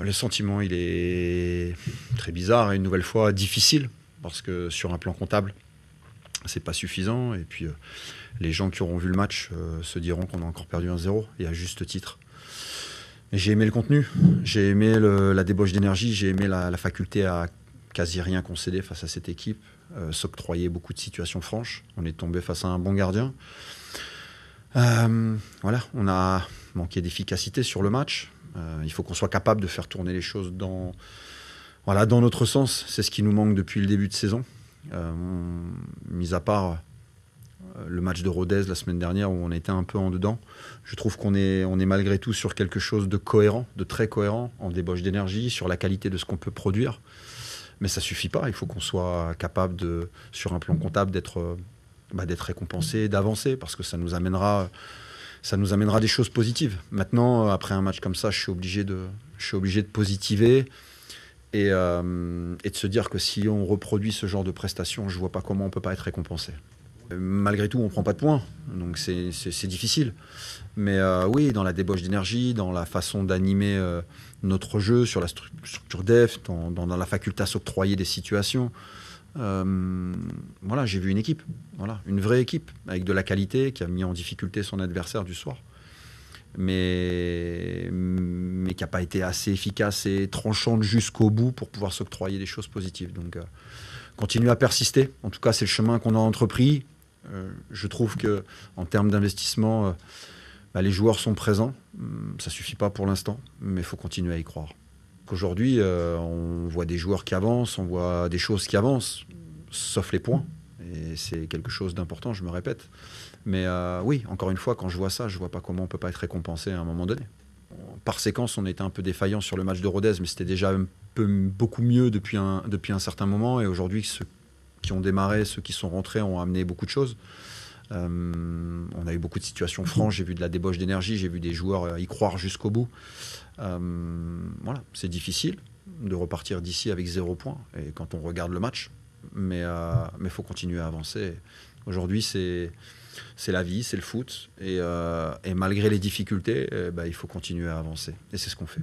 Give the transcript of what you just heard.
Le sentiment, il est très bizarre et hein, une nouvelle fois difficile parce que sur un plan comptable, c'est pas suffisant. Et puis, euh, les gens qui auront vu le match euh, se diront qu'on a encore perdu un zéro, et à juste titre. J'ai aimé le contenu, j'ai aimé la débauche d'énergie, j'ai aimé la, faculté à quasi rien concéder face à cette équipe, euh, s'octroyer beaucoup de situations franches. On est tombé face à un bon gardien. voilà, on a manqué d'efficacité sur le match. Euh, il faut qu'on soit capable de faire tourner les choses dans, voilà, dans notre sens. C'est ce qui nous manque depuis le début de saison. Euh, mis à part euh, le match de Rodez la semaine dernière où on était un peu en dedans. Je trouve qu'on est, on est malgré tout sur quelque chose de cohérent, de très cohérent en débauche d'énergie, sur la qualité de ce qu'on peut produire. Mais ça suffit pas. Il faut qu'on soit capable, de, sur un plan comptable, d'être bah, récompensé, d'avancer, parce que ça nous amènera ça nous amènera des choses positives. Maintenant, euh, après un match comme ça, je suis obligé de, je suis obligé de positiver et, euh, de se dire que si on reproduit ce genre de prestations, je ne vois pas comment on peut pas être récompensé. Malgré tout, on ne prend pas de points, donc c'est difficile. Mais euh, oui, dans la débauche d'énergie, dans la façon d'animer notre jeu, sur la structure def, dans, dans la faculté à s'octroyer des situations. Euh, voilà, j'ai vu une équipe, voilà, une vraie équipe, avec de la qualité, qui a mis en difficulté son adversaire du soir, mais, mais qui n'a pas été assez efficace et tranchante jusqu'au bout pour pouvoir s'octroyer des choses positives. Donc, euh, continue à persister. En tout cas, c'est le chemin qu'on a entrepris. Euh, je trouve que en termes d'investissement, bah, les joueurs sont présents. Hum, ça suffit pas pour l'instant, mais il faut continuer à y croire. Aujourd'hui, euh, on voit des joueurs qui avancent, on voit des choses qui avancent, sauf les points. Et c'est quelque chose d'important, je me répète. Mais euh, oui, encore une fois, quand je vois ça, je vois pas comment on peut pas être récompensé à un moment donné. Par séquence, on était un peu défaillant sur le match de Rodez, mais c'était déjà un peu, beaucoup mieux depuis depuis un certain moment. Et aujourd'hui, ceux qui ont démarré, ceux qui sont rentrés ont amené beaucoup de choses. Euh, on a eu beaucoup de situations franches. J'ai vu de la débauche d'énergie, j'ai vu des joueurs euh, y croire jusqu'au bout. Euh, voilà, c'est difficile de repartir d'ici avec zéro point. Et quand on regarde le match, mais il faut continuer à avancer. Aujourd'hui, c'est c'est la vie, c'est le foot, et, malgré les difficultés, eh ben, il faut continuer à avancer. Et c'est ce qu'on fait.